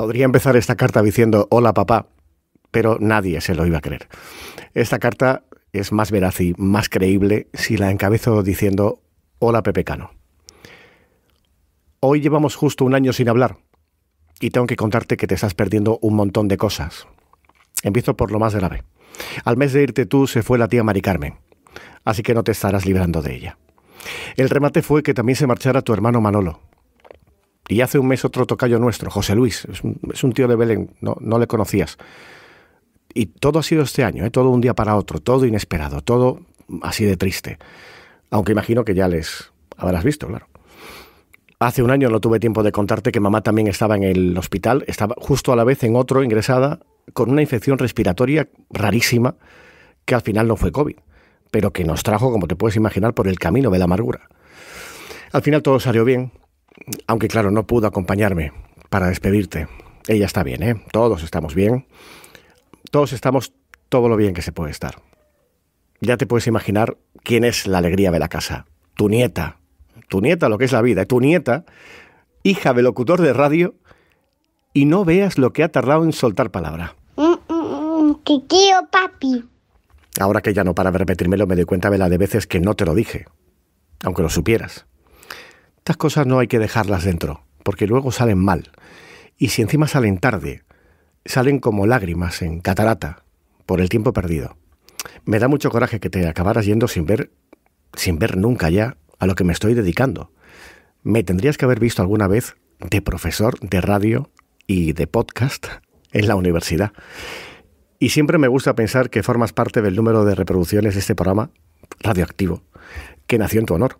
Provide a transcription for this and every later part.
Podría empezar esta carta diciendo hola papá, pero nadie se lo iba a creer. Esta carta es más veraz y más creíble si la encabezo diciendo hola Pepe Cano. Hoy llevamos justo un año sin hablar y tengo que contarte que te estás perdiendo un montón de cosas. Empiezo por lo más grave. Al mes de irte tú se fue la tía Mari Carmen, así que no te estarás librando de ella. El remate fue que también se marchara tu hermano Manolo, y hace un mes otro tocayo nuestro, José Luis, es un, tío de Belén, no, le conocías. Y todo ha sido este año, ¿eh? todo un día para otro, todo inesperado, todo así de triste. Aunque imagino que ya les habrás visto, claro. Hace un año no tuve tiempo de contarte que mamá también estaba en el hospital, estaba justo a la vez en otro ingresada con una infección respiratoria rarísima que al final no fue COVID, pero que nos trajo, como te puedes imaginar, por el camino de la amargura. Al final todo salió bien, aunque claro, no pudo acompañarme para despedirte. Ella está bien, ¿eh? Todos estamos bien. Todos estamos todo lo bien que se puede estar. Ya te puedes imaginar quién es la alegría de la casa. Tu nieta. Tu nieta, lo que es la vida. ¿eh? Tu nieta, hija de locutor de radio, y no veas lo que ha tardado en soltar palabra. Mm, mm, mm, que papi. Ahora que ya no para de repetírmelo, me doy cuenta de de veces que no te lo dije, aunque lo supieras. Estas cosas no hay que dejarlas dentro, porque luego salen mal. Y si encima salen tarde, salen como lágrimas en catarata, por el tiempo perdido. Me da mucho coraje que te acabaras yendo sin ver, sin ver nunca ya a lo que me estoy dedicando. Me tendrías que haber visto alguna vez de profesor de radio y de podcast en la universidad. Y siempre me gusta pensar que formas parte del número de reproducciones de este programa radioactivo, que nació en tu honor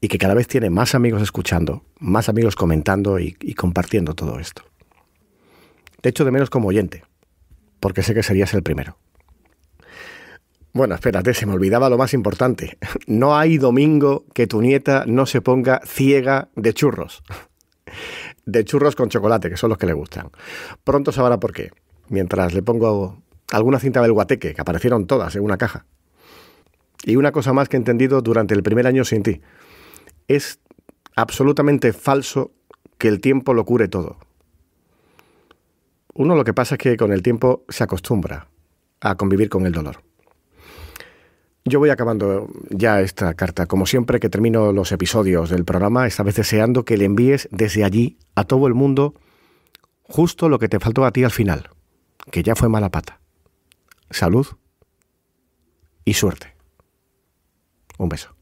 y que cada vez tiene más amigos escuchando, más amigos comentando y, compartiendo todo esto. Te echo de menos como oyente, porque sé que serías el primero. Bueno, espérate, se me olvidaba lo más importante. No hay domingo que tu nieta no se ponga ciega de churros. De churros con chocolate, que son los que le gustan. Pronto sabrá por qué, mientras le pongo alguna cinta del guateque, que aparecieron todas en una caja. Y una cosa más que he entendido durante el primer año sin ti es absolutamente falso que el tiempo lo cure todo. Uno lo que pasa es que con el tiempo se acostumbra a convivir con el dolor. Yo voy acabando ya esta carta. Como siempre que termino los episodios del programa, esta vez deseando que le envíes desde allí a todo el mundo justo lo que te faltó a ti al final, que ya fue mala pata. Salud y suerte. Un beso.